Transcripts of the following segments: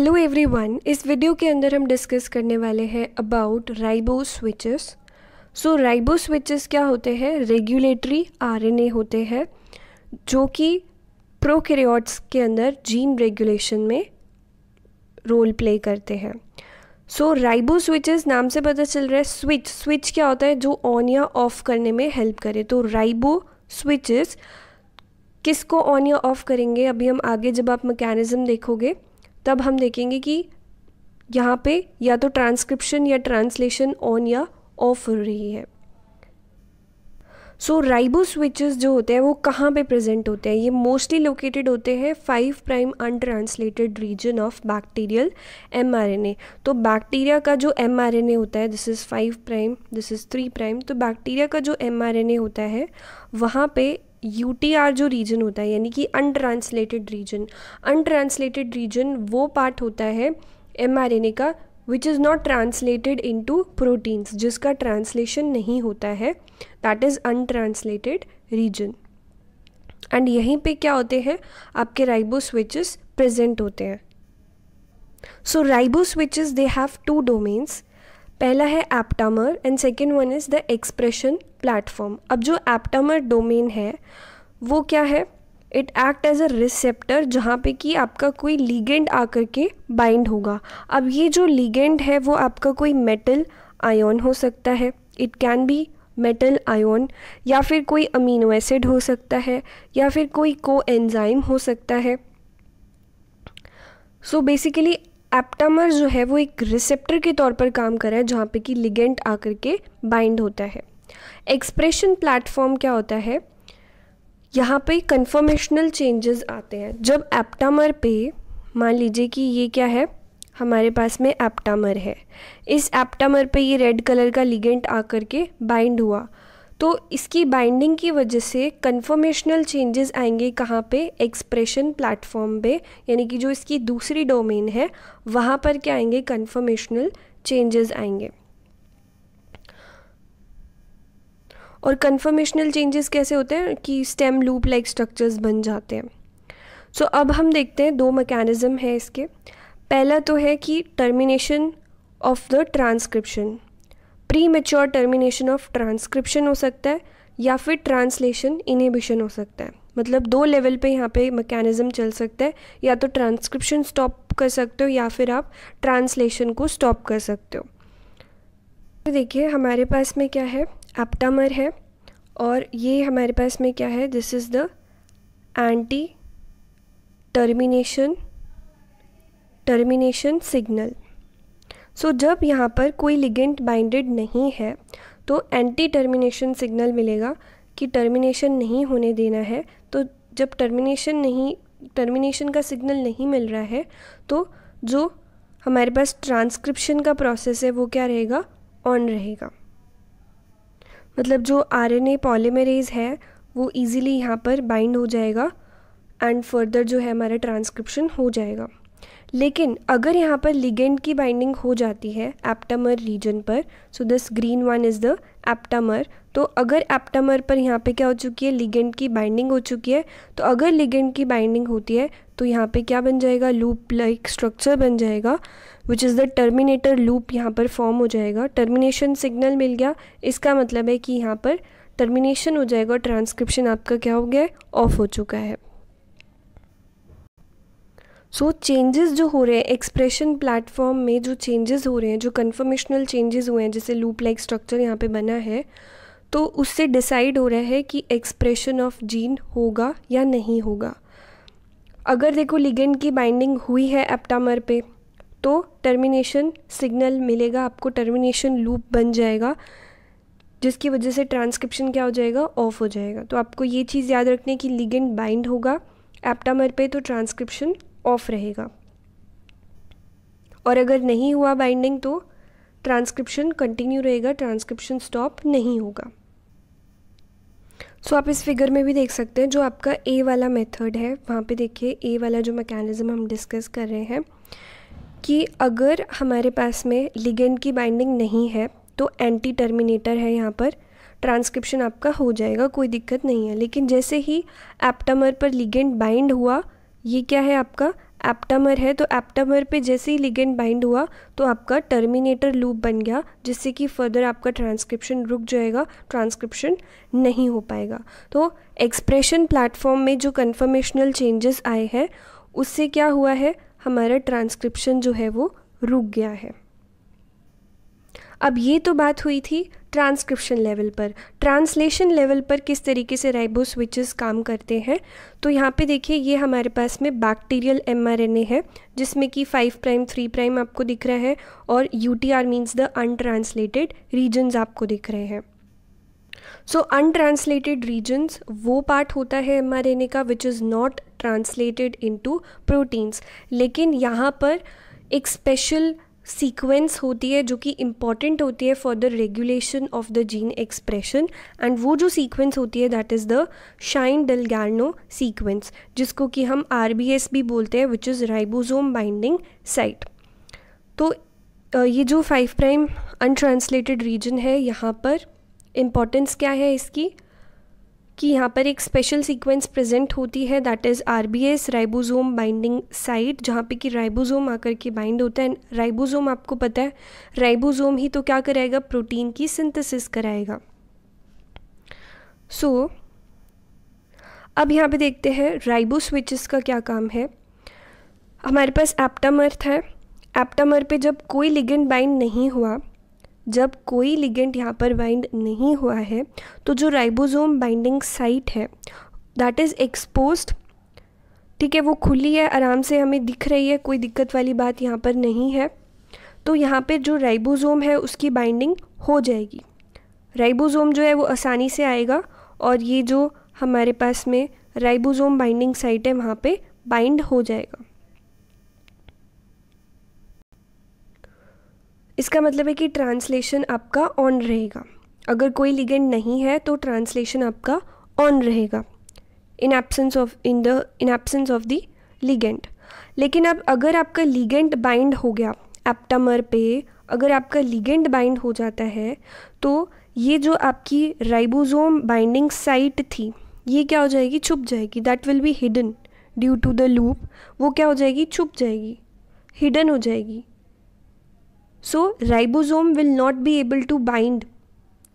Hello everyone इस video के अंदर हम डिस्कस करने वाले हैं about riboswitches so riboswitches क्या होते हैं रेगुलेटरी आरएनए होते हैं जो कि प्रोकैरियोट्स के अंदर जीन रेगुलेशन में रोल प्ले करते हैं सो राइबो स्विचेस नाम से पता चल रहा है स्विच स्विच क्या होता है जो ऑन या ऑफ करने में हेल्प करे तो राइबो स्विचेस किसको ऑन या ऑफ करेंगे अभी हम आगे जब आप मैकेनिज़्म देखोगे तब हम देखेंगे कि यहाँ पे या तो ट्रांसक्रिप्शन या ट्रांसलेशन ऑन या ऑफ हो रही है सो राइबो स्विचेस जो होते हैं वो कहाँ पे प्रेजेंट होते हैं ये मोस्टली लोकेटेड होते हैं five prime untranslated region of bacterial mRNA तो बैक्टीरिया का जो एमआरएनए होता है this is five prime this is three prime तो बैक्टीरिया का जो एमआरएनए होता है वहाँ पे आर जो रीजन होता है यानी कि अनट्रांसलेटेड रीजन अनट्रांसलेटेड रीजन वो पार्ट होता है ए का which is not translated into proteins जिसका ट्रांसलेशन नहीं होता है that is untranslated region and यहीं पे क्या होते हैं आपके राइबो स्विचेस प्रेजेंट होते हैं so riboswitches they have two domains पहला है aptamer and second one is the expression platform अब जो एप्टामर डोमेन है वो क्या है it act as a receptor जहाँ पे कि आपका कोई लीगेंड आकर के बाइंड होगा अब ये जो लीगेंड है वो आपका कोई मेटल आयन हो सकता है it can be metal ion या फिर कोई अमीनो एसिड हो सकता है या फिर कोई को एंजाइम हो सकता है सो बेसिकली एप्टामर जो है वो एक रिसेप्टर के तौर पर काम कर रहा है जहाँ पे कि लिगेंट आकर के बाइंड होता है एक्सप्रेशन प्लेटफॉर्म क्या होता है यहाँ पे कन्फर्मेशनल चेंजेस आते हैं जब एप्टामर पे मान लीजिए कि ये क्या है हमारे पास में एप्टामर है इस एप्टामर पे ये रेड कलर का लिगेंट आकर के बाइंड हुआ तो इसकी बाइंडिंग की वजह से कन्फर्मेशनल चेंजेस आएंगे कहाँ पे एक्सप्रेशन प्लेटफॉर्म पे यानी कि जो इसकी दूसरी डोमेन है वहाँ पर क्या आएंगे कन्फर्मेशनल चेंजेस आएंगे और कन्फर्मेशनल चेंजेस कैसे होते हैं कि स्टेम लूप लाइक स्ट्रक्चर्स बन जाते हैं सो so, अब हम देखते हैं दो मैकेनिज़्म है इसके पहला तो है कि termination of the transcription premature termination of transcription हो सकता है या फिर ट्रांसलेशन इनिबिशन हो सकता है मतलब दो लेवल पे यहाँ पे मैकेनिज़्म चल सकता है या तो ट्रांसक्रिप्शन स्टॉप कर सकते हो या फिर आप ट्रांसलेशन को स्टॉप कर सकते हो तो देखिए हमारे पास में क्या है एप्टामर है और ये हमारे पास में क्या है this is the anti termination termination signal so so, जब यहाँ पर कोई लिगेंट बाइंडेड नहीं है तो एंटी टर्मिनेशन सिग्नल मिलेगा कि टर्मिनेशन नहीं होने देना है तो जब टर्मिनेशन नहीं टर्मिनेशन का सिग्नल नहीं मिल रहा है तो जो हमारे पास ट्रांसक्रिप्शन का प्रोसेस है वो क्या रहेगा ऑन रहेगा मतलब जो आर एन ए पॉलीमरेज है वो इजीली यहाँ पर बाइंड हो जाएगा एंड फर्दर जो है हमारा ट्रांसक्रिप्शन हो जाएगा लेकिन अगर यहाँ पर लिगेंड की बाइंडिंग हो जाती है एप्टामर रीजन पर so this green one is the aptamer तो अगर एप्टामर पर यहाँ पे क्या हो चुकी है लिगेंड की बाइंडिंग हो चुकी है तो अगर लिगेंड की बाइंडिंग होती है तो यहाँ पे क्या बन जाएगा लूप लाइक स्ट्रक्चर बन जाएगा which is the terminator loop यहाँ पर फॉर्म हो जाएगा टर्मिनेशन सिग्नल मिल गया इसका मतलब है कि यहाँ पर टर्मिनेशन हो जाएगा ट्रांसक्रिप्शन आपका क्या हो गया है ऑफ हो चुका है सो चेंजेस जो हो रहे हैं एक्सप्रेशन प्लेटफॉर्म में जो चेंजेस हो रहे हैं जो कन्फर्मेशनल चेंजेस हुए हैं जैसे लूप लाइक स्ट्रक्चर यहाँ पे बना है तो उससे डिसाइड हो रहा है कि एक्सप्रेशन ऑफ जीन होगा या नहीं होगा अगर देखो लिगेंड की बाइंडिंग हुई है एप्टामर पे तो टर्मिनेशन सिग्नल मिलेगा आपको टर्मिनेशन लूप बन जाएगा जिसकी वजह से ट्रांसक्रिप्शन क्या हो जाएगा ऑफ हो जाएगा तो आपको ये चीज़ याद रखनी है कि लिगेंड बाइंड होगा एप्टामर पे तो ट्रांसक्रिप्शन ऑफ रहेगा और अगर नहीं हुआ बाइंडिंग तो ट्रांसक्रिप्शन कंटिन्यू रहेगा ट्रांसक्रिप्शन स्टॉप नहीं होगा सो so, आप इस फिगर में भी देख सकते हैं जो आपका ए वाला मेथड है वहाँ पे देखिए ए वाला जो मैकेनिज़्म हम डिस्कस कर रहे हैं कि अगर हमारे पास में लिगेंड की बाइंडिंग नहीं है तो एंटी टर्मिनेटर है यहाँ पर ट्रांसक्रिप्शन आपका हो जाएगा कोई दिक्कत नहीं है लेकिन जैसे ही एप्टमर पर लिगेंड बाइंड हुआ ये क्या है आपका एप्टामर है तो एप्टामर पे जैसे ही लिगेंड बाइंड हुआ तो आपका टर्मिनेटर लूप बन गया जिससे कि फर्दर आपका ट्रांसक्रिप्शन रुक जाएगा ट्रांसक्रिप्शन नहीं हो पाएगा तो एक्सप्रेशन प्लेटफॉर्म में जो कन्फर्मेशनल चेंजेस आए हैं उससे क्या हुआ है हमारा ट्रांसक्रिप्शन जो है वो रुक गया है अब ये तो बात हुई थी ट्रांसक्रिप्शन लेवल पर ट्रांसलेशन लेवल पर किस तरीके से राइबो स्विचेस काम करते हैं तो यहाँ पे देखिए ये हमारे पास में बैक्टीरियल एमआरएनए है जिसमें कि फाइव प्राइम थ्री प्राइम आपको दिख रहा है और U T R means the untranslated regions आपको दिख रहे हैं सो अनट्रांसलेटेड रीजन्स वो पार्ट होता है एम का which is not translated to proteins लेकिन यहाँ पर एक स्पेशल सीक्वेंस होती है जो कि इम्पॉर्टेंट होती है for the regulation of the gene expression and वो जो सीक्वेंस होती है that is the Shine Dalgarno sequence जिसको कि हम आर बी एस भी बोलते हैं which is ribosome binding site तो ये जो फाइव प्राइम अनट्रांसलेटेड रीजन है यहाँ पर इम्पॉर्टेंस क्या है इसकी कि यहाँ पर एक स्पेशल सीक्वेंस प्रेजेंट होती है that is R B S ribosome binding site जहाँ पे कि राइबोजोम आकर के बाइंड होता है राइबोजोम आपको पता है राइबोजोम ही तो क्या कराएगा प्रोटीन की सिंथेसिस कराएगा सो so, अब यहाँ पे देखते हैं राइबो स्विचेस का क्या काम है हमारे पास एप्टामर्थ है एप्टामर पे जब कोई लिगेंड बाइंड नहीं हुआ जब कोई लिगेंड यहाँ पर बाइंड नहीं हुआ है तो जो राइबोसोम बाइंडिंग साइट है दैट इज़ एक्सपोज ठीक है वो खुली है आराम से हमें दिख रही है कोई दिक्कत वाली बात यहाँ पर नहीं है तो यहाँ पर जो राइबोसोम है उसकी बाइंडिंग हो जाएगी राइबोसोम जो है वो आसानी से आएगा और ये जो हमारे पास में राइबोसोम बाइंडिंग साइट है वहाँ पे बाइंड हो जाएगा इसका मतलब है कि ट्रांसलेशन आपका ऑन रहेगा अगर कोई लिगेंड नहीं है तो ट्रांसलेशन आपका ऑन रहेगा in absence of in the in absence of the ligand लेकिन अब अगर आपका लिगेंड बाइंड हो गया एप्टामर पे अगर आपका लिगेंड बाइंड हो जाता है तो ये जो आपकी राइबोसोम बाइंडिंग साइट थी ये क्या हो जाएगी छुप जाएगी that will be hidden due to the loop वो क्या हो जाएगी छुप जाएगी हिडन हो जाएगी So ribosome will not be able to bind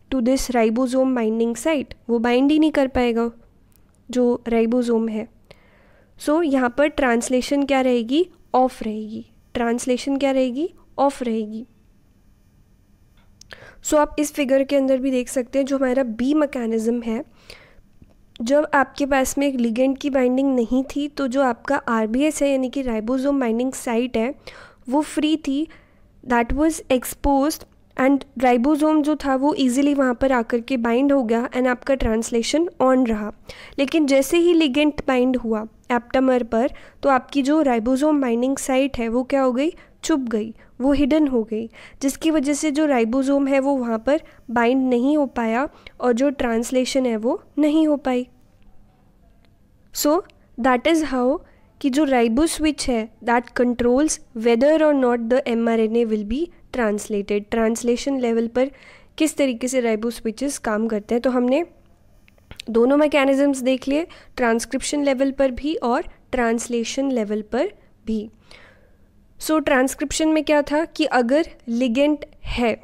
to this ribosome binding site. वो bind ही नहीं कर पाएगा जो ribosome है सो so, यहाँ पर ट्रांसलेशन क्या रहेगी ऑफ रहेगी ट्रांसलेशन क्या रहेगी ऑफ रहेगी सो so, आप इस फिगर के अंदर भी देख सकते हैं जो हमारा बी मकैनिज़म है जब आपके पास में एक लिगेंड की बाइंडिंग नहीं थी तो जो आपका आर है यानी कि राइबोसोम बाइंडिंग साइट है वो फ्री थी that was expose and ribosome जो था वो ईजिली वहाँ पर आकर के बाइंड हो गया एंड आपका ट्रांसलेशन ऑन रहा लेकिन जैसे ही लिगेंट बाइंड हुआ एप्टमर पर तो आपकी जो राइबोसोम बाइंडिंग साइट है वो क्या हो गई चुप गई वो हिडन हो गई जिसकी वजह से जो राइबोसोम है वो वहाँ पर बाइंड नहीं हो पाया और जो ट्रांसलेशन है वो नहीं हो पाई सो दैट इज़ हाउ कि जो राइबो स्विच है that controls whether or not the M R N A will be translated translation level पर किस तरीके से राइबो स्विचेस काम करते हैं तो हमने दोनों मैकेनिज़म्स देख लिए ट्रांसक्रिप्शन लेवल पर भी और ट्रांसलेशन लेवल पर भी सो so, ट्रांसक्रिप्शन में क्या था कि अगर लिगेंट है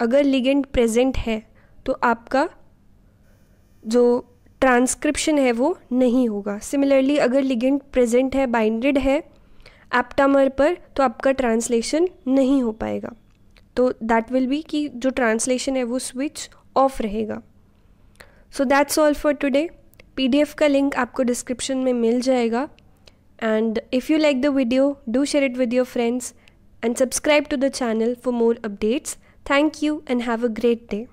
अगर लिगेंट प्रेजेंट है तो आपका जो ट्रांसक्रिप्शन है वो नहीं होगा सिमिलरली अगर लिगेंड प्रेजेंट है बाइंडेड है एप्टामर पर तो आपका ट्रांसलेशन नहीं हो पाएगा तो दैट विल बी कि जो ट्रांसलेशन है वो स्विच ऑफ रहेगा so that's all for today PDF का लिंक आपको डिस्क्रिप्शन में मिल जाएगा and if you like the video do share it with your friends and subscribe to the channel for more updates thank you and have a great day